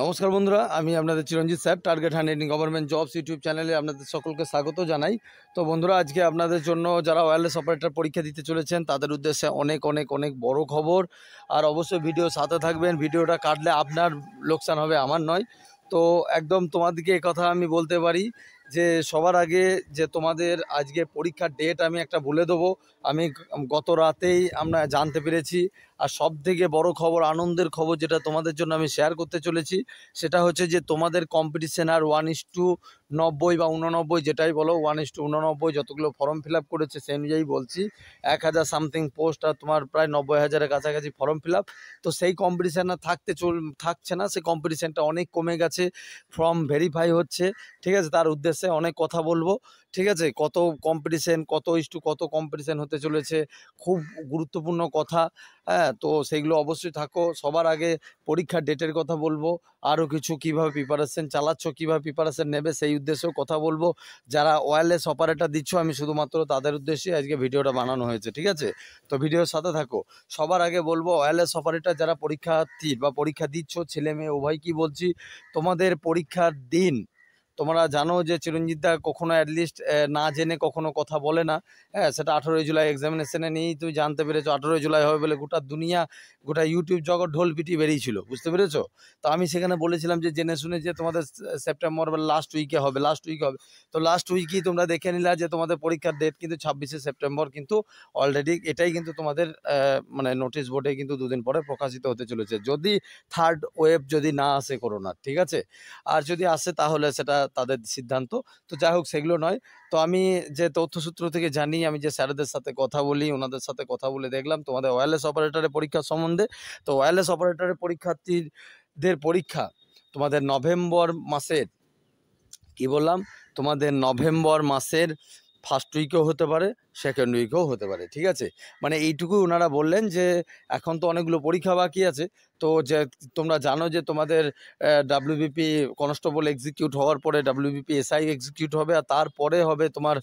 নমস্কার বন্ধুরা আমি আপনাদের চিরঞ্জিত স্যার টার্গেট হ্যান্ডেডিং গভর্নমেন্ট জবস ইউটিউব চ্যানেলে আপনাদের সকলকে স্বাগত জানাই তো বন্ধুরা আজকে আপনাদের জন্য যারা ওয়্যারলেস অপারেটার পরীক্ষা দিতে চলেছেন তাদের উদ্দেশ্যে অনেক অনেক অনেক বড় খবর আর অবশ্যই ভিডিও সাথে থাকবেন ভিডিওটা কাটলে আপনার লোকসান হবে আমার নয় তো একদম তোমাদেরকে কথা আমি বলতে পারি যে সবার আগে যে তোমাদের আজকে পরীক্ষার ডেট আমি একটা বলে দেবো আমি গত রাতেই আমরা জানতে পেরেছি আর সব থেকে বড় খবর আনন্দের খবর যেটা তোমাদের জন্য আমি শেয়ার করতে চলেছি সেটা হচ্ছে যে তোমাদের কম্পিটিশান আর ওয়ান ইস টু নব্বই বা উননব্বই যেটাই বলো ওয়ান ইস টু উননব্বই যতগুলো ফর্ম ফিল আপ করেছে সেই অনুযায়ী বলছি এক হাজার সামথিং পোস্ট আর তোমার প্রায় নব্বই হাজারের কাছাকাছি ফর্ম ফিল তো সেই কম্পিটিশান থাকতে চল থাকছে না সেই কম্পিটিশানটা অনেক কমে গেছে ফর্ম ভেরিফাই হচ্ছে ঠিক আছে তার উদ্দেশ্যে অনেক কথা বলবো ঠিক আছে কত কম্পিটিশন কত ইস্টু কত কম্পিটিশন হতে চলেছে খুব গুরুত্বপূর্ণ কথা হ্যাঁ তো সেইগুলো অবশ্যই থাকো সবার আগে পরীক্ষার ডেটের কথা বলবো আরও কিছু কিভাবে প্রিপারেশন চালাচ্ছ কিভাবে প্রিপারেশন নেবে সেই উদ্দেশ্যেও কথা বলবো যারা ওয়্যারলেস অপারেটর দিচ্ছ আমি শুধুমাত্র তাদের উদ্দেশ্যে আজকে ভিডিওটা বানানো হয়েছে ঠিক আছে তো ভিডিওর সাথে থাকো সবার আগে বলবো ওয়্যারলেস অপারেটর যারা পরীক্ষার্থী বা পরীক্ষা দিচ্ছ ছেলে মেয়ে ভাই কি বলছি তোমাদের পরীক্ষার দিন তোমরা জানো যে চিরঞ্জিতদা কখনো অ্যাটলিস্ট না জেনে কখনো কথা বলে না হ্যাঁ সেটা আঠেরোই জুলাই এক্সামিনেশনে নিয়েই তুমি জানতে পেরেছো আঠেরোই জুলাই হবে বলে গোটা দুনিয়া গোটা ইউটিউব জগৎ ঢোল পিটি বেরিয়েছিল বুঝতে পেরেছো তো আমি সেখানে বলেছিলাম যে জেনে শুনে যে তোমাদের সেপ্টেম্বর বা লাস্ট উইকে হবে লাস্ট উইকে হবে তো লাস্ট উইকেই তোমরা দেখে নিলা যে তোমাদের পরীক্ষার ডেট কিন্তু ছাব্বিশে সেপ্টেম্বর কিন্তু অলরেডি এটাই কিন্তু তোমাদের মানে নোটিশ বোর্ডে কিন্তু দুদিন পরে প্রকাশিত হতে চলেছে যদি থার্ড ওয়েভ যদি না আসে করোনা ঠিক আছে আর যদি আসে তাহলে সেটা তাদের সিদ্ধান্ত তো যাই হোক সেগুলো নয় তো আমি যে তথ্যসূত্র থেকে জানি আমি যে স্যারদের সাথে কথা বলি ওনাদের সাথে কথা বলে দেখলাম তোমাদের ওয়্যারলেস অপারেটরের পরীক্ষা সম্বন্ধে তো ওয়্যারলেস অপারেটরের পরীক্ষার্থীদের পরীক্ষা তোমাদের নভেম্বর মাসের কি বললাম তোমাদের নভেম্বর মাসের ফার্স্ট উইকেও হতে পারে সেকেন্ড উইকেও হতে পারে ঠিক আছে মানে এইটুকু ওনারা বললেন যে এখন তো অনেকগুলো পরীক্ষা বাকি আছে তো যে তোমরা জানো যে তোমাদের ডাব্লিউবিপি কনস্টেবল এক্সিকিউট হওয়ার পরে ডাব্লিউবিপি এসআই এক্সিকিউট হবে আর তারপরে হবে তোমার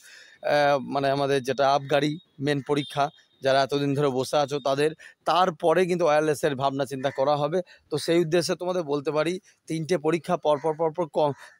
মানে আমাদের যেটা আবগাড়ি মেন পরীক্ষা যারা এতদিন ধরে বসে আছো তাদের তারপরে কিন্তু ওয়্যারলেসের ভাবনা চিন্তা করা হবে তো সেই উদ্দেশ্যে তোমাদের বলতে পারি তিনটে পরীক্ষা পরপর পরপর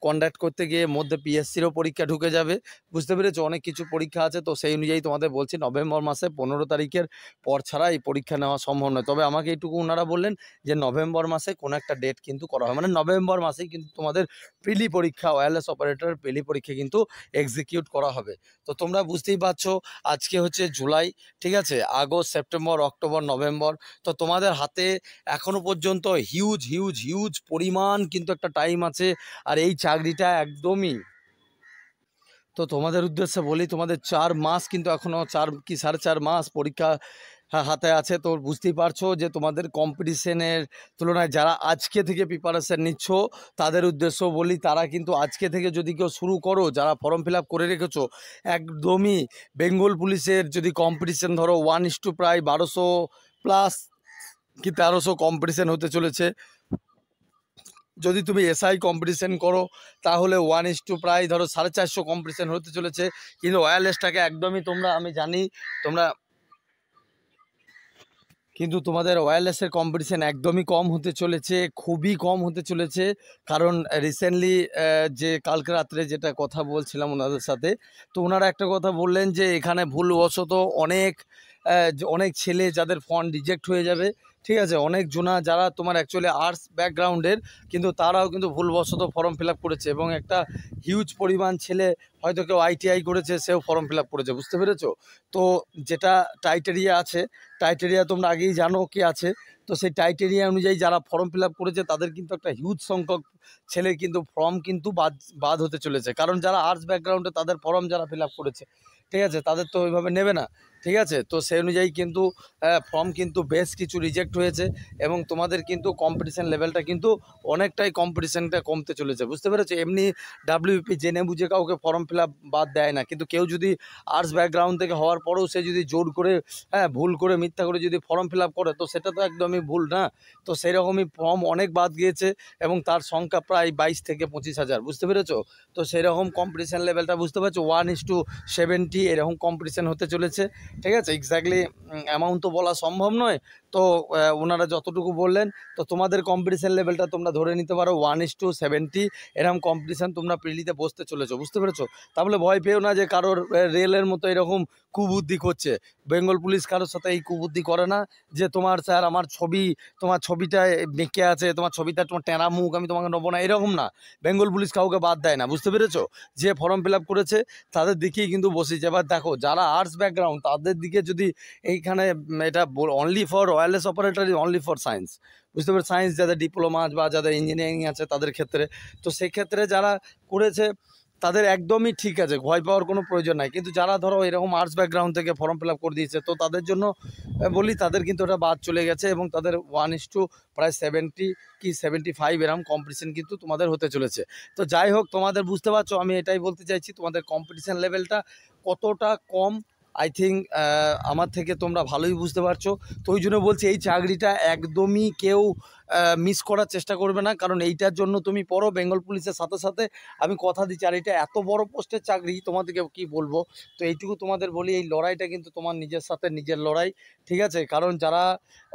কন্ডাক্ট করতে গিয়ে মধ্যে পিএসসিরও পরীক্ষা ঢুকে যাবে বুঝতে পেরেছো অনেক কিছু পরীক্ষা আছে তো সেই অনুযায়ী তোমাদের বলছি নভেম্বর মাসে পনেরো তারিখের পর ছাড়া এই পরীক্ষা নেওয়া সম্ভব নয় তবে আমাকে এইটুকু ওনারা বললেন যে নভেম্বর মাসে কোনো একটা ডেট কিন্তু করা হয় মানে নভেম্বর মাসেই কিন্তু তোমাদের প্রিলি পরীক্ষা ওয়্যারলেস অপারেটরের পিলি পরীক্ষা কিন্তু এক্সিকিউট করা হবে তো তোমরা বুঝতেই পারছো আজকে হচ্ছে জুলাই ঠিক আছে আছে আগস্ট সেপ্টেম্বর অক্টোবর নভেম্বর তো তোমাদের হাতে এখনও পর্যন্ত হিউজ হিউজ হিউজ পরিমাণ কিন্তু একটা টাইম আছে আর এই চাকরিটা একদমই তো তোমাদের উদ্দেশ্যে বলি তোমাদের চার মাস কিন্তু এখনও চার কি সাড়ে চার মাস পরীক্ষা হাতে আছে তো বুঝতেই পারছো যে তোমাদের কম্পিটিশনের তুলনায় যারা আজকে থেকে প্রিপারেশান নিচ্ছ তাদের উদ্দেশ্য বলি তারা কিন্তু আজকে থেকে যদি কেউ শুরু করো যারা ফর্ম ফিল করে রেখেছ একদমই বেঙ্গল পুলিশের যদি কম্পিটিশান ধরো ওয়ান ইস টু প্রায় বারোশো প্লাস কি তেরোশো কম্পিটিশান হতে চলেছে যদি তুমি এসআই কম্পিটিশান করো তাহলে ওয়ান ইস টু প্রায় ধরো সাড়ে চারশো কম্পিটিশান হতে চলেছে কিন্তু ওয়্যারলেসটাকে একদমই তোমরা আমি জানি তোমরা কিন্তু তোমাদের ওয়্যারলেসের কম্পিটিশান একদমই কম হতে চলেছে খুবই কম হতে চলেছে কারণ রিসেন্টলি যে কালকে রাত্রে যেটা কথা বলছিলাম ওনাদের সাথে তো ওনারা একটা কথা বললেন যে এখানে ভুলবশত অনেক অনেক ছেলে যাদের ফোন রিজেক্ট হয়ে যাবে ঠিক আছে অনেক জুনা যারা তোমার অ্যাকচুয়ালি আর্টস ব্যাকগ্রাউন্ডের কিন্তু তারাও কিন্তু ভুলবশত ফর্ম ফিল করেছে এবং একটা হিউজ পরিমাণ ছেলে হয়তো কেউ আইটিআই করেছে সেও ফর্ম ফিল করেছে বুঝতে পেরেছো তো যেটা টাইটেরিয়া আছে টাইটেরিয়া তোমরা আগেই জানো কি আছে তো সেই টাইটেরিয়া অনুযায়ী যারা ফর্ম ফিল করেছে তাদের কিন্তু একটা হিউজ সংখ্যক ছেলের কিন্তু ফর্ম কিন্তু বাদ বাদ হতে চলেছে কারণ যারা আর্টস ব্যাকগ্রাউন্ডে তাদের ফর্ম যারা ফিল করেছে ঠিক আছে তাদের তো ওইভাবে নেবে না ঠিক আছে তো সেই অনুযায়ী কিন্তু ফর্ম কিন্তু বেশ কিছু রিজেক্ট হয়েছে এবং তোমাদের কিন্তু কম্পিটিশান লেভেলটা কিন্তু অনেকটাই কম্পিটিশানটা কমতে চলেছে বুঝতে পেরেছো এমনি ডাব্লিউপি জেনে বুঝে কাউকে ফর্ম ফিল বাদ দেয় না কিন্তু কেউ যদি আর্টস ব্যাকগ্রাউন্ড থেকে হওয়ার পরেও সে যদি জোর করে হ্যাঁ ভুল করে মিথ্যা করে যদি ফর্ম ফিল করে তো সেটা তো একদমই ভুল না তো সেরকমই ফর্ম অনেক বাদ গিয়েছে এবং তার সংখ্যা প্রায় বাইশ থেকে পঁচিশ হাজার বুঝতে পেরেছো তো সেরকম কম্পিটিশান লেভেলটা বুঝতে পারছো ওয়ান ইস টু সেভেন্টি এরকম কম্পিটিশান হতে চলেছে ঠিক আছে এক্স্যাক্টলি অ্যামাউন্ট তো বলা সম্ভব নয় তো ওনারা যতটুকু বললেন তো তোমাদের কম্পিটিশান লেভেলটা তোমরা ধরে নিতে পারো ওয়ান ইস টু সেভেন্টি এরকম কম্পিটিশান তোমরা প্রিলিতে বসতে চলেছো বুঝতে পেরেছো তাহলে ভয় পেও না যে কারোর রেলের মতো এরকম কুবুদ্ধি করছে বেঙ্গল পুলিশ কারোর সাথে এই কুবুদ্ধি করে না যে তোমার স্যার আমার ছবি তোমার ছবিটা বেঁকে আছে তোমার ছবিটা তোমার টেনা মুখ আমি তোমাকে নেবো না এরকম না বেঙ্গল পুলিশ কাউকে বাদ দেয় না বুঝতে পেরেছো যে ফর্ম ফিল করেছে তাদের দিকেই কিন্তু বসেছে এবার দেখো যারা আর্টস ব্যাকগ্রাউন্ড তাদের তাদের দিকে যদি এইখানে এটা only for wireless operator is only for science বুঝতে পারি সায়েন্স যাদের ডিপ্লোমা বা যাদের ইঞ্জিনিয়ারিং আছে তাদের ক্ষেত্রে তো সেক্ষেত্রে যারা করেছে তাদের একদমই ঠিক আছে ভয় পাওয়ার কোনো প্রয়োজন নাই কিন্তু যারা ধরো এরকম আর্টস ব্যাকগ্রাউন্ড থেকে ফর্ম ফিল করে দিয়েছে তো তাদের জন্য বলি তাদের কিন্তু ওটা বাদ চলে গেছে এবং তাদের ওয়ান ইস টু প্রায় সেভেন্টি কি সেভেন্টি ফাইভ এরকম কম্পিটিশান কিন্তু তোমাদের হতে চলেছে তো যাই হোক তোমাদের বুঝতে পারছো আমি এটাই বলতে চাইছি তোমাদের কম্পিটিশান লেভেলটা কতটা কম আই থিঙ্ক আমার থেকে তোমরা ভালোই বুঝতে পারছো তো ওই জন্য বলছি এই চাকরিটা একদমই কেউ মিস করার চেষ্টা করবে না কারণ এইটার জন্য তুমি পড়ো বেঙ্গল পুলিশের সাথে সাথে আমি কথা দিচ্ছি আর এটা এত বড় পোস্টের চাকরি তোমাদেরকে কি বলবো তো এইটুকু তোমাদের বলি এই লড়াইটা কিন্তু তোমার নিজের সাথে নিজের লড়াই ঠিক আছে কারণ যারা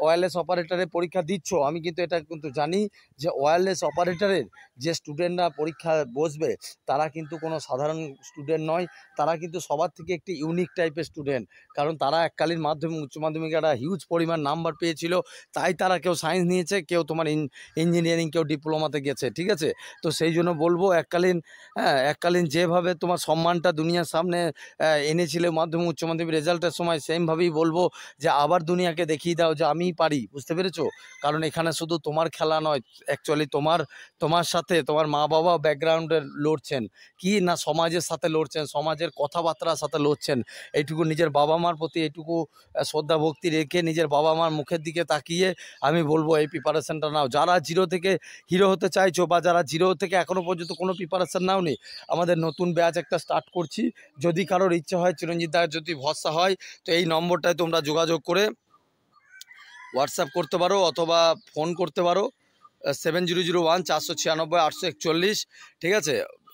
ওয়ারলেস অপারেটারের পরীক্ষা দিচ্ছ আমি কিন্তু এটা কিন্তু জানি যে ওয়ারলেস অপারেটারের যে স্টুডেন্টরা পরীক্ষা বসবে তারা কিন্তু কোনো সাধারণ স্টুডেন্ট নয় তারা কিন্তু সবার থেকে একটি ইউনিক টাইপের স্টুডেন্ট কারণ তারা এককালীন মাধ্যমিক উচ্চ মাধ্যমিক একটা হিউজ পরিমাণ নাম্বার পেয়েছিল তাই তারা কেউ সায়েন্স নিয়েছে কেউ তোমার ইঞ্জিনিয়ারিং কেউ ডিপ্লোমাতে গেছে ঠিক আছে তো সেই জন্য বলবো এককালীন হ্যাঁ এককালীন যেভাবে তোমার সম্মানটা দুনিয়ার সামনে এনেছিলে মাধ্যমিক উচ্চ মাধ্যমিক রেজাল্টের সময় সেমভাবেই বলবো যে আবার দুনিয়াকে দেখিয়ে দাও যে আমিই পারি বুঝতে পেরেছো কারণ এখানে শুধু তোমার খেলা নয় অ্যাকচুয়ালি তোমার তোমার সাথে তোমার মা বাবা ব্যাকগ্রাউন্ডে লড়ছেন কি না সমাজের সাথে লড়ছেন সমাজের কথাবার্তার সাথে লড়ছেন এইটুকু নিজের বাবা মার প্রতি এইটুকু শ্রদ্ধা ভক্তি রেখে নিজের বাবা মার মুখের দিকে তাকিয়ে আমি বলবো এই পেপারে প্রিপারেশানটা নাও যারা জিরো থেকে হিরো হতে চাইছো বা যারা জিরো থেকে এখনও পর্যন্ত কোনো প্রিপারেশান নাওনি আমাদের নতুন ব্যাচ একটা স্টার্ট করছি যদি কারোর ইচ্ছা হয় চিরঞ্জিত দায়ের যদি ভরসা হয় তো এই নম্বরটায় তোমরা যোগাযোগ করে হোয়াটসঅ্যাপ করতে পারো অথবা ফোন করতে পারো সেভেন জিরো জিরো ওয়ান চারশো ছিয়ানব্বই আটশো একচল্লিশ ঠিক আছে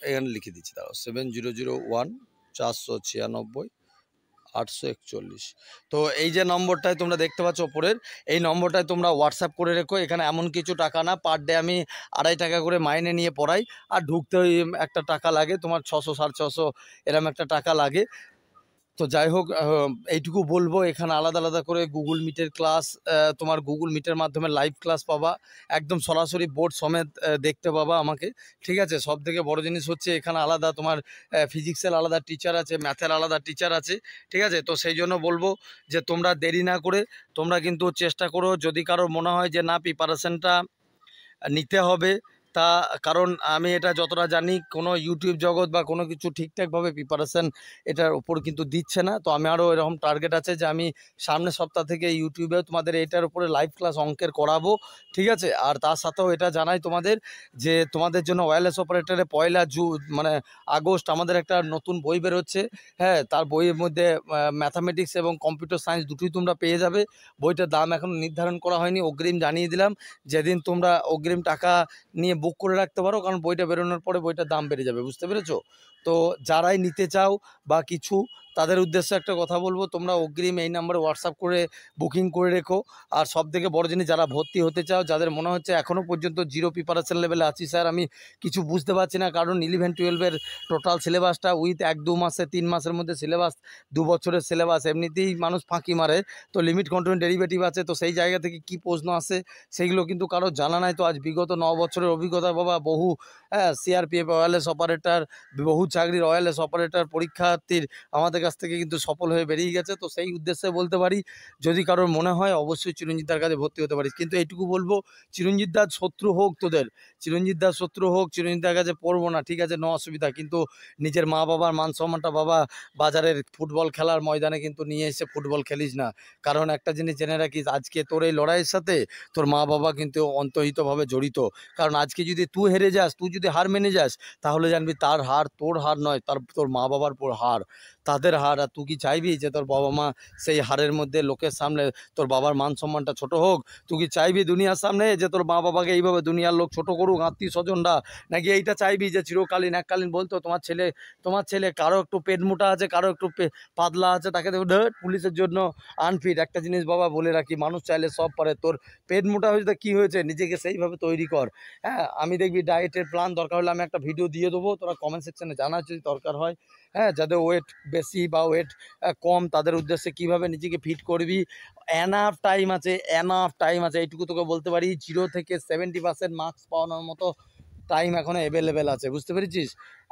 এখানে লিখে দিচ্ছি দাঁড়াও সেভেন জিরো জিরো ওয়ান চারশো ছিয়ানব্বই আটশো একচল্লিশ তো এই যে নম্বরটায় তোমরা দেখতে পাচ্ছ ওপরের এই নম্বরটায় তোমরা হোয়াটসঅ্যাপ করে রেখো এখানে এমন কিছু টাকা না পার ডে আমি আড়াই টাকা করে মাইনে নিয়ে পড়াই আর ঢুকতে একটা টাকা লাগে তোমার ছশো সাড়ে ছশো এরম একটা টাকা লাগে তো যাই হোক এইটুকু বলবো এখানে আলাদা আলাদা করে গুগল মিটের ক্লাস তোমার গুগল মিটের মাধ্যমে লাইভ ক্লাস পাবা একদম সরাসরি বোর্ড সমেত দেখতে পাবা আমাকে ঠিক আছে সব থেকে বড়ো জিনিস হচ্ছে এখানে আলাদা তোমার ফিজিক্সের আলাদা টিচার আছে ম্যাথের আলাদা টিচার আছে ঠিক আছে তো সেই জন্য বলবো যে তোমরা দেরি না করে তোমরা কিন্তু চেষ্টা করো যদি কারোর মনে হয় যে না প্রিপারেশানটা নিতে হবে তা কারণ আমি এটা যতটা জানি কোনো ইউটিউব জগৎ বা কোনো কিছু ঠিকঠাকভাবে প্রিপারেশান এটার ওপর কিন্তু দিচ্ছে না তো আমি আরও এরকম টার্গেট আছে যে আমি সামনের সপ্তাহ থেকে ইউটিউবে তোমাদের এটার উপরে লাইভ ক্লাস অঙ্কের করাবো ঠিক আছে আর তার সাথেও এটা জানাই তোমাদের যে তোমাদের জন্য ওয়্যারলেস অপারেটরে পয়লা জু মানে আগস্ট আমাদের একটা নতুন বই বেরোচ্ছে হ্যাঁ তার বইয়ের মধ্যে ম্যাথামেটিক্স এবং কম্পিউটার সায়েন্স দুটোই তোমরা পেয়ে যাবে বইটার দাম এখন নির্ধারণ করা হয়নি অগ্রিম জানিয়ে দিলাম যেদিন তোমরা অগ্রিম টাকা নিয়ে বুক করে রাখতে পারো কারণ বইটা বেরোনোর পরে বইটার দাম বেড়ে যাবে বুঝতে পেরেছো তো যারাই নিতে চাও বা কিছু তাদের উদ্দেশ্যে একটা কথা বলবো তোমরা অগ্রিম এই নাম্বারে হোয়াটসঅ্যাপ করে বুকিং করে রেখো আর সব থেকে বড়ো জিনিস যারা ভর্তি হতে চাও যাদের মনে হচ্ছে এখনও পর্যন্ত জিরো প্রিপারেশন লেভেলে আছি স্যার আমি কিছু বুঝতে পারছি না কারণ ইলেভেন টুয়েলভের টোটাল সিলেবাসটা উইথ এক দু মাসে তিন মাসের মধ্যে সিলেবাস দু বছরের সিলেবাস এমনিতেই মানুষ ফাঁকি মারে তো লিমিট কন্ট্রোল ডেরিভেটিভ আছে তো সেই জায়গা থেকে কি প্রশ্ন আসে সেইগুলো কিন্তু কারো জানা নাই তো আজ বিগত ন বছরের অভিজ্ঞতা বাবা বহু হ্যাঁ সিআরপিএফ অয়েলেস অপারেটার বহু চাকরির অয়েলেস অপারেটার পরীক্ষার্থীর আমাদের কাছ থেকে কিন্তু সফল হয়ে বেরিয়ে গেছে তো সেই উদ্দেশ্যে বলতে পারি যদি কারোর মনে হয় অবশ্যই চিরঞ্জিতার কাছে ভর্তি হতে পারিস কিন্তু এইটুকু বলবো দার শত্রু হোক তোদের দার শত্রু হোক চিরঞ্জিতার কাছে পড়বো না ঠিক আছে ন অসুবিধা কিন্তু নিজের মা বাবার মান সম্মানটা বাবা বাজারের ফুটবল খেলার ময়দানে কিন্তু নিয়ে এসে ফুটবল খেলিস না কারণ একটা জিনিস জেনে রাখিস আজকে তোর এই লড়াইয়ের সাথে তোর মা বাবা কিন্তু অন্তহিতভাবে জড়িত কারণ আজকে যদি তুই হেরে যাস তুই যদি হার মেনে যাস তাহলে জানবি তার হার তোর হার নয় তার তোর মা বাবার হার তাদের হার আর তুই কি চাইবি যে তোর বাবা মা সেই হারের মধ্যে লোকের সামনে তোর বাবার মান সম্মানটা ছোট হোক তুই কি চাইবি দুনিয়ার সামনে যে তোর মা বাবাকে এইভাবে দুনিয়ার লোক ছোট করুক আত্মীয় স্বজনরা নাকি এইটা চাইবি যে চিরকালীন এককালীন বলতো তোমার ছেলে তোমার ছেলে কারো একটু পেট মোটা আছে কারো একটু পাতলা আছে তাকে দেখো পুলিশের জন্য আনফিট একটা জিনিস বাবা বলে রাখি মানুষ চাইলে সব পারে তোর পেট মোটা হয়েছে কি কী হয়েছে নিজেকে সেইভাবে তৈরি কর হ্যাঁ আমি দেখবি ডায়েটের প্ল্যান দরকার হলে আমি একটা ভিডিও দিয়ে দেবো তোরা কমেন্ট সেকশানে জানা যদি দরকার হয় হ্যাঁ যাদের ওয়েট বেশি বা ওয়েট কম তাদের উদ্দেশ্যে কিভাবে নিজেকে ফিট করবি অ্যানাফ টাইম আছে অ্যানাফ টাইম আছে এইটুকু তোকে বলতে পারি জিরো থেকে সেভেন্টি পার্সেন্ট মার্কস পাওয়ানোর মতো টাইম এখন অ্যাভেলেবেল আছে বুঝতে পেরেছিস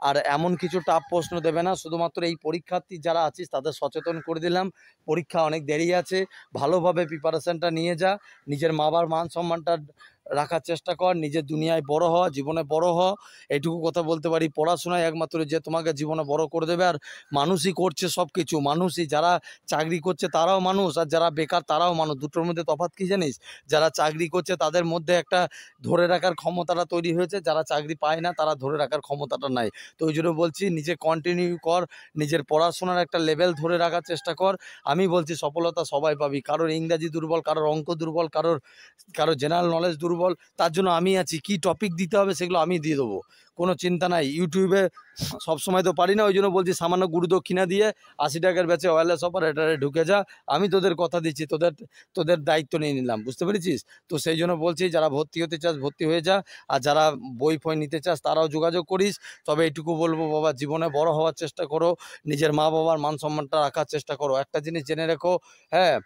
আর এমন কিছু টাফ প্রশ্ন দেবে না শুধুমাত্র এই পরীক্ষার্থী যারা আছিস তাদের সচেতন করে দিলাম পরীক্ষা অনেক দেরি আছে ভালোভাবে প্রিপারেশানটা নিয়ে যা নিজের মা বাবার মান সম্মানটা রাখার চেষ্টা কর নিজের দুনিয়ায় বড় হ জীবনে বড় হ এইটুকু কথা বলতে পারি পড়াশোনায় একমাত্র যে তোমাকে জীবনে বড় করে দেবে আর মানুষই করছে সব কিছু মানুষই যারা চাকরি করছে তারাও মানুষ আর যারা বেকার তারাও মানুষ দুটোর মধ্যে তফাৎ কী জানিস যারা চাকরি করছে তাদের মধ্যে একটা ধরে রাখার ক্ষমতাটা তৈরি হয়েছে যারা চাকরি পায় না তারা ধরে রাখার ক্ষমতাটা নাই তো ওই জন্য বলছি নিজে কন্টিনিউ কর নিজের পড়াশোনার একটা লেভেল ধরে রাখার চেষ্টা কর আমি বলছি সফলতা সবাই পাবি কারোর ইংরাজি দুর্বল কারোর অঙ্ক দুর্বল কারোর কারোর জেনারেল নলেজ দুর্বল বল তার জন্য আমি আছি কি টপিক দিতে হবে সেগুলো আমি দিয়ে দেবো কোনো চিন্তা নাই ইউটিউবে সবসময় তো পারি না ওই জন্য বলছি সামান্য গুরুদক্ষিণা দিয়ে আশি টাকার ব্যাচে ওয়ারলেস অপারেটারে ঢুকে যা আমি তোদের কথা দিচ্ছি তোদের তোদের দায়িত্ব নিয়ে নিলাম বুঝতে পেরেছিস তো সেই জন্য বলছি যারা ভর্তি হতে চাস ভর্তি হয়ে যা আর যারা বই ফই নিতে চাস তারাও যোগাযোগ করিস তবে এইটুকু বলবো বাবা জীবনে বড় হওয়ার চেষ্টা করো নিজের মা বাবার মান সম্মানটা রাখার চেষ্টা করো একটা জিনিস জেনে রেখো হ্যাঁ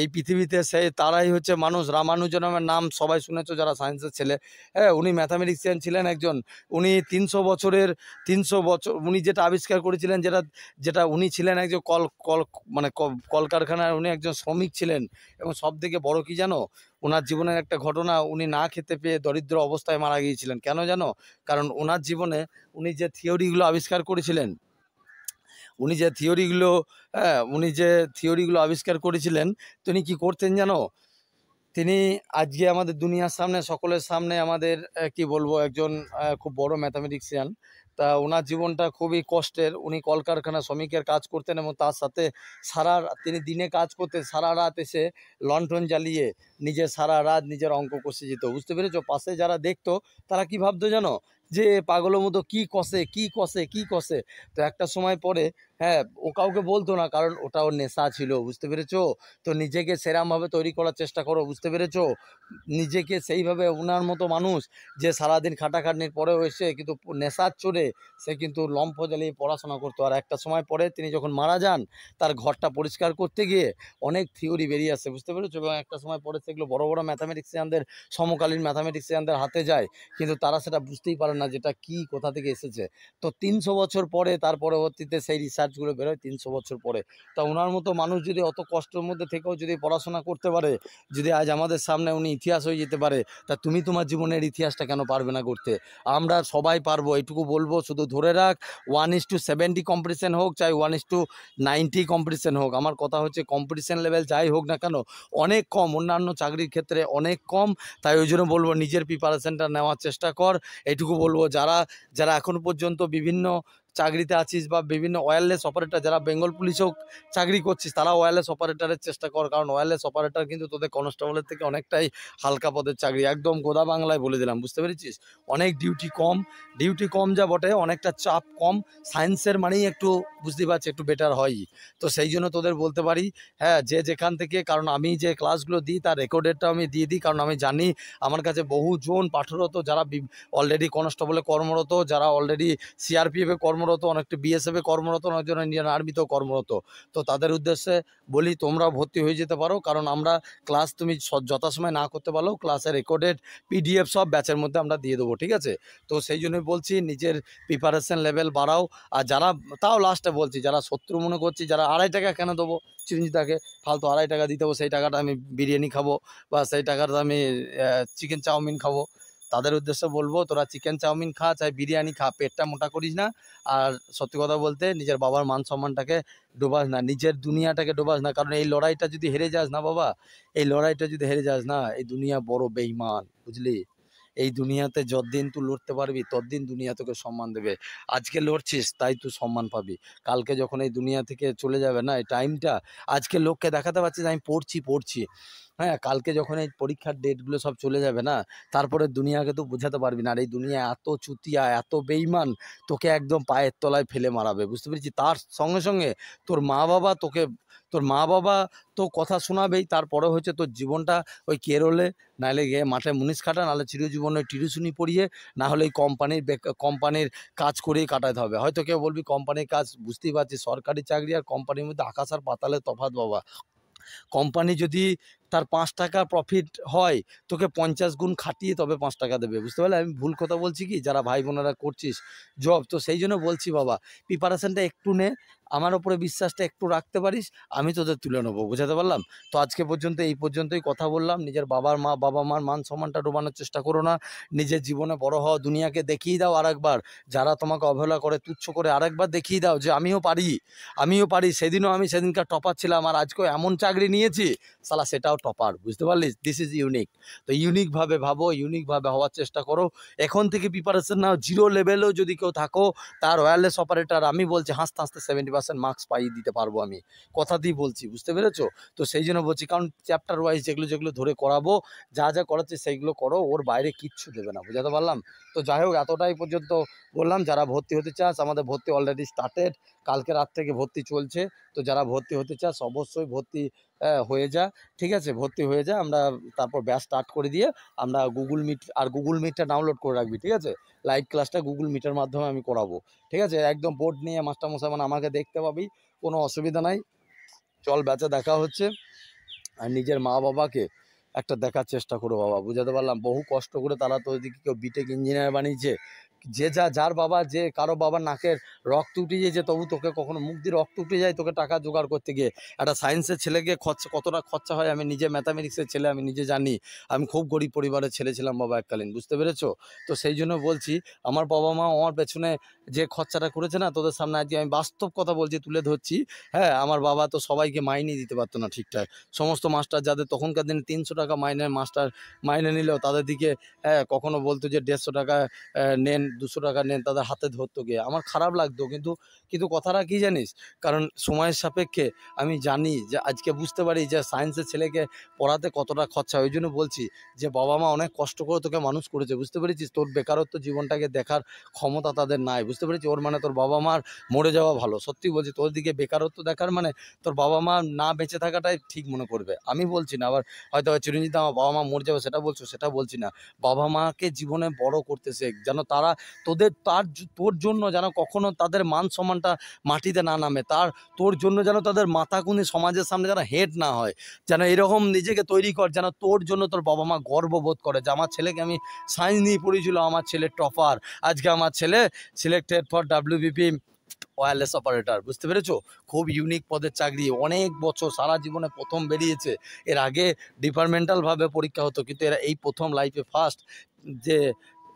এই পৃথিবীতে সেই তারাই হচ্ছে মানুষ রামানুজনমের নাম সবাই শুনেছ যারা সায়েন্সের ছেলে হ্যাঁ উনি ম্যাথামেটিক্সিয়ান ছিলেন একজন উনি তিনশো বছরের তিনশো বছর উনি যেটা আবিষ্কার করেছিলেন যেটা যেটা উনি ছিলেন একজন কল কল মানে কলকারখানার উনি একজন শ্রমিক ছিলেন এবং সব থেকে বড়ো কী জানো ওনার জীবনের একটা ঘটনা উনি না খেতে পেয়ে দরিদ্র অবস্থায় মারা গিয়েছিলেন কেন জানো কারণ ওনার জীবনে উনি যে থিওরিগুলো আবিষ্কার করেছিলেন উনি যে থিওরিগুলো হ্যাঁ উনি যে থিওরিগুলো আবিষ্কার করেছিলেন তিনি কি করতেন জানো তিনি আজকে আমাদের দুনিয়ার সামনে সকলের সামনে আমাদের কি বলবো একজন খুব বড় ম্যাথামেটিক্সিয়ান তা ওনার জীবনটা খুবই কষ্টের উনি কলকারখানা শ্রমিকের কাজ করতেন এবং তার সাথে সারা তিনি দিনে কাজ করতেন সারা রাত এসে লন্ঠন জ্বালিয়ে নিজের সারা রাত নিজের অঙ্ক কষে যেত বুঝতে পেরেছ পাশে যারা দেখতো তারা কি ভাবতো জানো যে পাগলের মতো কি কষে কি কষে কি কষে তো একটা সময় পরে হ্যাঁ ও কাউকে বলতো না কারণ ওটা ওর নেশা ছিল বুঝতে পেরেছো তো নিজেকে সেরামভাবে তৈরি করার চেষ্টা করো বুঝতে পেরেছো নিজেকে সেইভাবে ওনার মতো মানুষ যে সারাদিন খাটাখাটনির পরেও এসে কিন্তু নেশার চড়ে সে কিন্তু লম্ফ জ্বালিয়ে পড়াশোনা করতো আর একটা সময় পরে তিনি যখন মারা যান তার ঘরটা পরিষ্কার করতে গিয়ে অনেক থিওরি বেরিয়ে আসে বুঝতে পেরেছো এবং একটা সময় পরে সেগুলো বড় বড় ম্যাথামেটিক্সিয়ানদের সমকালীন ম্যাথামেটিক্সিয়ানদের হাতে যায় কিন্তু তারা সেটা বুঝতেই পারে না যেটা কি কোথা থেকে এসেছে তো তিনশো বছর পরে তার পরবর্তীতে সেই রিসার্চগুলো বেরোয় তিনশো বছর পরে তা ওনার মতো মানুষ যদি অত কষ্টের মধ্যে থেকেও যদি পড়াশোনা করতে পারে যদি আজ আমাদের সামনে উনি ইতিহাস হয়ে যেতে পারে তা তুমি তোমার জীবনের ইতিহাসটা কেন পারবে না করতে আমরা সবাই পারবো এইটুকু বলবো শুধু ধরে রাখ one is to seventy competition হোক চাই one is to ninety competition হোক আমার কথা হচ্ছে কম্পিটিশান লেভেল যাই হোক না কেন অনেক কম অন্যান্য চাকরির ক্ষেত্রে অনেক কম তাই ওই জন্য বলবো নিজের প্রিপারেশানটা নেওয়ার চেষ্টা কর এইটুকু বলবো যারা যারা এখন পর্যন্ত বিভিন্ন চাকরিতে আছিস বা বিভিন্ন ওয়্যারলেস অপারেটার যারা বেঙ্গল পুলিশেও চাকরি করছিস তারা ওয়্যারলেস অপারেটারের চেষ্টা কর কারণ ওয়্যারলেস অপারেটার কিন্তু তোদের কনস্টেবলের থেকে অনেকটাই হালকা পদের চাকরি একদম গোদা বাংলায় বলে দিলাম বুঝতে পেরেছিস অনেক ডিউটি কম ডিউটি কম যা বটে অনেকটা চাপ কম সায়েন্সের মানেই একটু বুঝতে পারছি একটু বেটার হয়ই তো সেই জন্য তোদের বলতে পারি হ্যাঁ যে যেখান থেকে কারণ আমি যে ক্লাসগুলো দিই তার রেকর্ডেডটা আমি দিয়ে দিই কারণ আমি জানি আমার কাছে বহুজন পাঠরত যারা অলরেডি কনস্টেবলে কর্মরত যারা অলরেডি সিআরপিএফে কর্ম কর্মরত অনেকটা বিএসএফে কর্মরত অনেকজন ইন্ডিয়ান আর্মিতেও কর্মরত তো তাদের উদ্দেশ্যে বলি তোমরা ভর্তি হয়ে যেতে পারো কারণ আমরা ক্লাস তুমি যথাসময় না করতে পারো ক্লাসের রেকর্ডেড পিডিএফ সব ব্যাচের মধ্যে আমরা দিয়ে দেবো ঠিক আছে তো সেই জন্যই বলছি নিজের প্রিপারেশন লেভেল বাড়াও আর যারা তাও লাস্টে বলছি যারা শত্রু মনে করছি যারা আড়াই টাকা কেন দেবো চিরঞ্জিতাকে ফালতু আড়াই টাকা দিতে হবে সেই টাকাটা আমি বিরিয়ানি খাবো বা সেই টাকাটা আমি চিকেন চাউমিন খাবো তাদের উদ্দেশ্যে বলবো তোরা চিকেন চাউমিন খা চাই বিরিয়ানি খা পেটটা মোটা করিস না আর সত্যি কথা বলতে নিজের বাবার মান সম্মানটাকে ডোবাস না নিজের দুনিয়াটাকে ডোবাস না কারণ এই লড়াইটা যদি হেরে যাস না বাবা এই লড়াইটা যদি হেরে যাস না এই দুনিয়া বড় বেইমান বুঝলি এই দুনিয়াতে যতদিন তুই লড়তে পারবি ততদিন দুনিয়া তোকে সম্মান দেবে আজকে লড়ছিস তাই তুই সম্মান পাবি কালকে যখন এই দুনিয়া থেকে চলে যাবে না এই টাইমটা আজকে লোককে দেখাতে পারছিস আমি পড়ছি পড়ছি হ্যাঁ কালকে যখন এই পরীক্ষার ডেটগুলো সব চলে যাবে না তারপরে দুনিয়াকে তো বোঝাতে পারবি না আর এই দুনিয়া এত চুতিয়া এত বেইমান তোকে একদম পায়ের তলায় ফেলে মারাবে বুঝতে পেরেছি তার সঙ্গে সঙ্গে তোর মা বাবা তোকে তোর মা বাবা তো কথা শোনাবেই তারপরে হচ্ছে তোর জীবনটা ওই কেরলে নাহলে গিয়ে মাঠে মুনিশ কাটা নাহলে চিরজীবন ওই টিরুসুনি পড়িয়ে না হলে এই কোম্পানির কোম্পানির কাজ করেই কাটাতে হবে হয়তো কেউ বলবি কোম্পানির কাজ বুঝতেই পারছি সরকারি চাকরি আর কোম্পানির মধ্যে আকাশ আর পাতালে তফাত বাবা কোম্পানি যদি তার পাঁচ টাকা প্রফিট হয় তোকে পঞ্চাশ গুণ খাটিয়ে তবে পাঁচ টাকা দেবে বুঝতে পারলে আমি ভুল কথা বলছি কি যারা ভাই বোনেরা করছিস জব তো সেই জন্য বলছি বাবা প্রিপারেশানটা একটু নে আমার ওপরে বিশ্বাসটা একটু রাখতে পারিস আমি তোদের তুলে নেবো বুঝাতে পারলাম তো আজকে পর্যন্ত এই পর্যন্তই কথা বললাম নিজের বাবার মা বাবা মার মান সম্মানটা ডোবানোর চেষ্টা করো না নিজের জীবনে বড় হওয়া দুনিয়াকে দেখিয়ে দাও আরেকবার যারা তোমাকে অবহেলা করে তুচ্ছ করে আরেকবার দেখিয়ে দাও যে আমিও পারি আমিও পারি সেদিনও আমি সেদিনকার টপার ছিলাম আর আজকেও এমন চাকরি নিয়েছি সালা সেটাও টপার বুঝতে পারলি দিস ইজ ইউনিক তো ইউনিকভাবে ভাবো ইউনিকভাবে হওয়ার চেষ্টা করো এখন থেকে প্রিপারেশন নাও জিরো লেভেলেও যদি কেউ থাকো তার ওয়্যারলেস অপারেটার আমি বলছি হাসতে হাসতে সেভেন্টি পার্সেন্ট মার্কস পাইয়ে দিতে পারবো আমি কথা দিয়ে বলছি বুঝতে পেরেছো তো সেই জন্য বলছি কারণ চ্যাপ্টার ওয়াইজ যেগুলো যেগুলো ধরে করাবো যা যা করাচ্ছে সেইগুলো করো ওর বাইরে কিচ্ছু দেবে না বুঝাতে পারলাম তো যাই হোক এতটাই পর্যন্ত বললাম যারা ভর্তি হতে চাস আমাদের ভর্তি অলরেডি স্টার্টেড কালকে রাত থেকে ভর্তি চলছে তো যারা ভর্তি হতে চাস অবশ্যই ভর্তি হয়ে যা ঠিক আছে ভর্তি হয়ে যা আমরা তারপর ব্যাচ স্টার্ট করে দিয়ে আমরা গুগল মিট আর গুগল মিটটা ডাউনলোড করে রাখবি ঠিক আছে লাইভ ক্লাসটা গুগল মিটের মাধ্যমে আমি করাবো ঠিক আছে একদম বোর্ড নিয়ে মাস্টারমশাই মানে আমাকে দেখতে পাবি কোনো অসুবিধা নাই চল ব্যাচে দেখা হচ্ছে আর নিজের মা বাবাকে একটা দেখার চেষ্টা করো বাবা বুঝাতে পারলাম বহু কষ্ট করে তারা তো ওইদিকে কেউ বিটেক ইঞ্জিনিয়ার বানিয়েছে যে যা যার বাবা যে কারো বাবার নাকের রক্ত উঠে যে তবু তোকে কখনো মুখ দিয়ে রক্ত উঠে যায় তোকে টাকা জোগাড় করতে গিয়ে একটা সায়েন্সের ছেলে গিয়ে খরচা কতটা খরচা হয় আমি নিজে ম্যাথামেটিক্সের ছেলে আমি নিজে জানি আমি খুব গরিব পরিবারের ছেলে ছিলাম বাবা এককালীন বুঝতে পেরেছো তো সেই জন্য বলছি আমার বাবা মা আমার পেছনে যে খরচাটা করেছে না তোদের সামনে আজকে আমি বাস্তব কথা বলছি তুলে ধরছি হ্যাঁ আমার বাবা তো সবাইকে মাইনে দিতে পারতো না ঠিকঠাক সমস্ত মাস্টার যাদের তখনকার দিনে তিনশো টাকা মাইনে মাস্টার মাইনে নিলেও তাদের দিকে হ্যাঁ কখনো বলতো যে দেড়শো টাকা নেন দুশো টাকা নেন তাদের হাতে ধরতো গিয়ে আমার খারাপ লাগতো কিন্তু কিন্তু কথাটা কি জানিস কারণ সময়ের সাপেক্ষে আমি জানি যে আজকে বুঝতে পারি যে সায়েন্সের ছেলেকে পড়াতে কতটা খরচা ওই জন্য বলছি যে বাবা মা অনেক কষ্ট করে তোকে মানুষ করেছে বুঝতে পেরেছিস তোর বেকারত্ব জীবনটাকে দেখার ক্ষমতা তাদের নাই বুঝতে পেরেছি ওর মানে তোর বাবা মার মরে যাওয়া ভালো সত্যি বলছি তোর দিকে বেকারত্ব দেখার মানে তোর বাবা মা না বেঁচে থাকাটাই ঠিক মনে করবে আমি বলছি না আবার হয়তো চিরঞ্জিত আমার বাবা মা মরে যাবে সেটা বলছো সেটা বলছি না বাবা মাকে জীবনে বড় করতে শেখ যেন তারা তোদের তার তোর জন্য যেন কখনো তাদের মান সম্মানটা মাটিতে না নামে তার তোর জন্য যেন তাদের মাথা কুনি সমাজের সামনে যেন হেড না হয় যেন এরকম নিজেকে তৈরি কর যেন তোর জন্য তোর বাবা মা গর্ববোধ করে যে আমার ছেলেকে আমি সায়েন্স নিয়ে পড়েছিল আমার ছেলে টপার আজকে আমার ছেলে selected for WBP wireless operator বুঝতে পেরেছো খুব ইউনিক পদের চাকরি অনেক বছর সারা জীবনে প্রথম বেরিয়েছে এর আগে ডিপার্টমেন্টালভাবে পরীক্ষা হতো কিন্তু এরা এই প্রথম লাইফে ফার্স্ট যে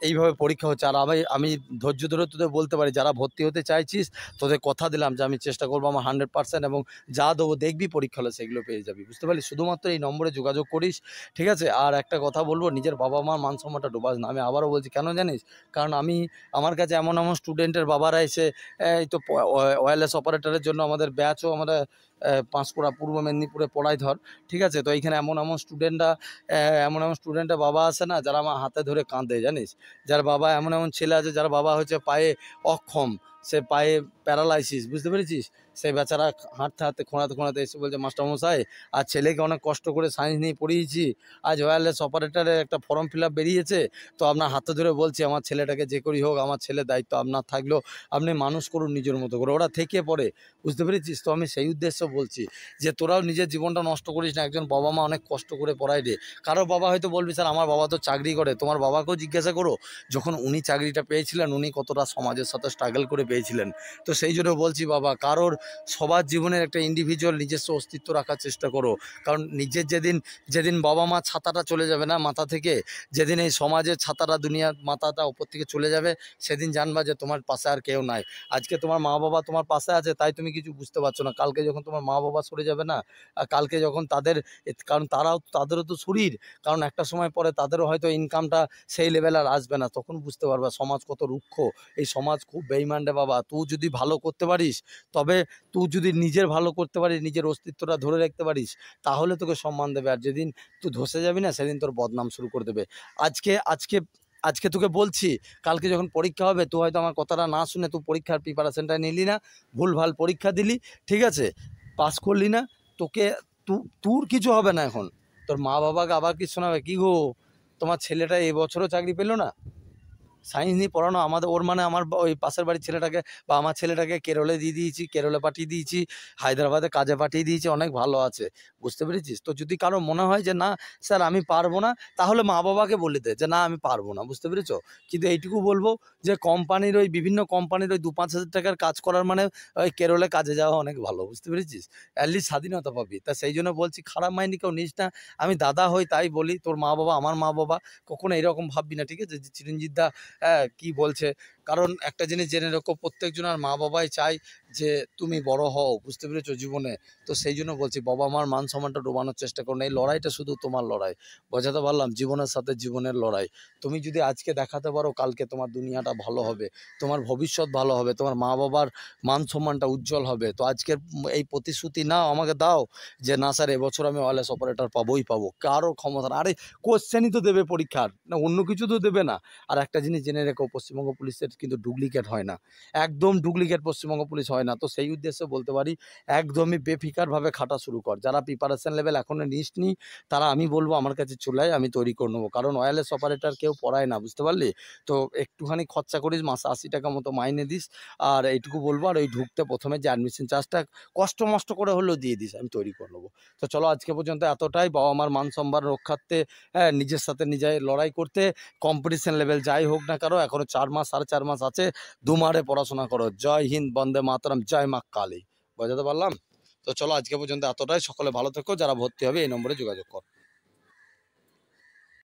এইভাবে পরীক্ষা হচ্ছে আর আমি আমি ধৈর্য ধরে তোদের বলতে পারি যারা ভর্তি হতে চাইছিস তোদের কথা দিলাম যে আমি চেষ্টা করবো আমার হান্ড্রেড পার্সেন্ট এবং যা দেবো দেখবি পরীক্ষা হলে সেগুলো পেয়ে যাবি বুঝতে পারলি শুধুমাত্র এই নম্বরে যোগাযোগ করিস ঠিক আছে আর একটা কথা বলবো নিজের বাবা মার মানসম্মানটা ডোবাস না আমি আবারও বলছি কেন জানিস কারণ আমি আমার কাছে এমন এমন স্টুডেন্টের বাবারা এসে এই তো ওয়্যারলেস অপারেটারের জন্য আমাদের ব্যাচও আমরা পাঁশকুড়া পূর্ব মেদিনীপুরে পড়াই ধর ঠিক আছে তো এইখানে এমন এমন স্টুডেন্টরা এমন এমন স্টুডেন্টরা বাবা আছে না যারা আমার হাতে ধরে কাঁদে জানিস যার বাবা এমন এমন ছেলে আছে যার বাবা হচ্ছে পায়ে অক্ষম সে পায়ে প্যারালাইসিস বুঝতে পেরেছিস সে বেচারা হাঁটতে হাঁটতে খোঁড়াতে খোঁড়াতে এসে বলছে মাস্টারমশাই আর ছেলেকে অনেক কষ্ট করে সায়েন্স নিয়ে পড়িয়েছি আজ ওয়্যারলেস অপারেটারের একটা ফর্ম ফিল বেরিয়েছে তো আপনার হাতে ধরে বলছি আমার ছেলেটাকে যে করি হোক আমার ছেলে দায়িত্ব আপনার থাকলেও আপনি মানুষ করুন নিজের মতো করে ওরা থেকে পড়ে বুঝতে পেরেছিস তো আমি সেই উদ্দেশ্য বলছি যে তোরাও নিজের জীবনটা নষ্ট করিস না একজন বাবা মা অনেক কষ্ট করে পড়ায় রে কারো বাবা হয়তো বলবি স্যার আমার বাবা তো চাকরি করে তোমার বাবাকেও জিজ্ঞাসা করো যখন উনি চাকরিটা পেয়েছিলেন উনি কতটা সমাজের সাথে স্ট্রাগল করে পেয়েছিলেন তো সেই জন্য বলছি বাবা কারোর সবার জীবনের একটা ইন্ডিভিজুয়াল নিজস্ব অস্তিত্ব রাখার চেষ্টা করো কারণ নিজের যেদিন যেদিন বাবা মা ছাতাটা চলে যাবে না মাথা থেকে যেদিন এই সমাজের ছাতাটা দুনিয়া মাথাটা ওপর থেকে চলে যাবে সেদিন জানবা যে তোমার পাশে আর কেউ নাই আজকে তোমার মা বাবা তোমার পাশে আছে তাই তুমি কিছু বুঝতে পারছো না কালকে যখন তোমার মা বাবা সরে যাবে না কালকে যখন তাদের কারণ তারাও তাদেরও তো শরীর কারণ একটা সময় পরে তাদেরও হয়তো ইনকামটা সেই লেভেল আর আসবে না তখন বুঝতে পারবা সমাজ কত রুক্ষ এই সমাজ খুব বেইমান্ডে বাবা তুই যদি ভালো করতে পারিস তবে তুই যদি নিজের ভালো করতে পারিস নিজের অস্তিত্বটা ধরে রাখতে পারিস তাহলে তোকে সম্মান দেবে আর যেদিন তুই ধসে যাবি না সেদিন তোর বদনাম শুরু করে দেবে আজকে আজকে আজকে তোকে বলছি কালকে যখন পরীক্ষা হবে তুই হয়তো আমার কথাটা না শুনে তুই পরীক্ষার প্রিপারেশানটা নিলি না ভুলভাল পরীক্ষা দিলি ঠিক আছে পাস করলি না তোকে তোর কিছু হবে না এখন তোর মা বাবাকে আবার কি শোনাবে কি গো তোমার ছেলেটা এবছরও চাকরি পেলো না সায়েন্স নিয়ে পড়ানো আমাদের ওর মানে আমার ওই পাশের বাড়ির ছেলেটাকে বা আমার ছেলেটাকে কেরলে দিয়ে দিয়েছি কেরলে পাঠিয়ে দিয়েছি হায়দ্রাবাদে কাজে পাঠিয়ে দিয়েছি অনেক ভালো আছে বুঝতে পেরেছিস তো যদি কারো মনে হয় যে না স্যার আমি পারবো না তাহলে মা বাবাকে বলে দে যে না আমি পারবো না বুঝতে পেরেছ কিন্তু এইটুকু বলবো যে কোম্পানির ওই বিভিন্ন কোম্পানির ওই দু পাঁচ হাজার টাকার কাজ করার মানে ওই কেরলে কাজে যাওয়া অনেক ভালো বুঝতে পেরেছিস অ্যাটলিস্ট স্বাধীনতা পাবি তা সেই জন্য বলছি খারাপ মাইনি কেউ নিস না আমি দাদা হই তাই বলি তোর মা বাবা আমার মা বাবা কখনো এইরকম ভাববি না ঠিক আছে চিরঞ্জিৎ দা হ্যাঁ কী বলছে কারণ একটা জিনিস জেনে রেখো প্রত্যেকজনের মা বাবাই চাই যে তুমি বড় হও বুঝতে পেরেছো জীবনে তো সেই জন্য বলছি বাবা মার মান সম্মানটা ডোবানোর চেষ্টা করো এই লড়াইটা শুধু তোমার লড়াই বোঝাতে পারলাম জীবনের সাথে জীবনের লড়াই তুমি যদি আজকে দেখাতে পারো কালকে তোমার দুনিয়াটা ভালো হবে তোমার ভবিষ্যৎ ভালো হবে তোমার মা বাবার মান সম্মানটা উজ্জ্বল হবে তো আজকের এই প্রতিশ্রুতি নাও আমাকে দাও যে না স্যার এবছর আমি ওয়ালেস অপারেটর পাবোই পাবো কারো ক্ষমতা আরে কোশ্চেনই তো দেবে পরীক্ষার না অন্য কিছু তো দেবে না আর একটা জিনিস জেনে রেখো পশ্চিমবঙ্গ পুলিশের কিন্তু ডুপ্লিকেট হয় না একদম ডুপ্লিকেট পশ্চিমবঙ্গ পুলিশ হয় না তো সেই উদ্দেশ্যে বলতে পারি একদমই বেফিকারভাবে খাটা শুরু কর যারা প্রিপারেশান লেভেল এখনও নিসনি তারা আমি বলবো আমার কাছে চুলায় আমি তৈরি করে নেবো কারণ ওয়ারলেস অপারেটার কেউ পড়ায় না বুঝতে পারলি তো একটুখানি খরচা করিস মাসে আশি টাকা মতো মাইনে দিস আর এইটুকু বলবো আর ওই ঢুকতে প্রথমে যে অ্যাডমিশন চার্জটা কষ্ট মষ্ট করে হলেও দিয়ে দিস আমি তৈরি করে নেবো তো চলো আজকে পর্যন্ত এতটাই বাবা মার মান সম্মান রক্ষার্থে হ্যাঁ নিজের সাথে নিজের লড়াই করতে কম্পিটিশান লেভেল যাই হোক না কারো এখনও চার মাস সাড়ে চার চার মাস আছে দুমারে পড়াশোনা করো জয় হিন্দ বন্দে মাতরম জয় মা কালী বোঝাতে পারলাম তো চলো আজকে পর্যন্ত এতটাই সকলে ভালো থেকো যারা ভর্তি হবে এই নম্বরে যোগাযোগ করো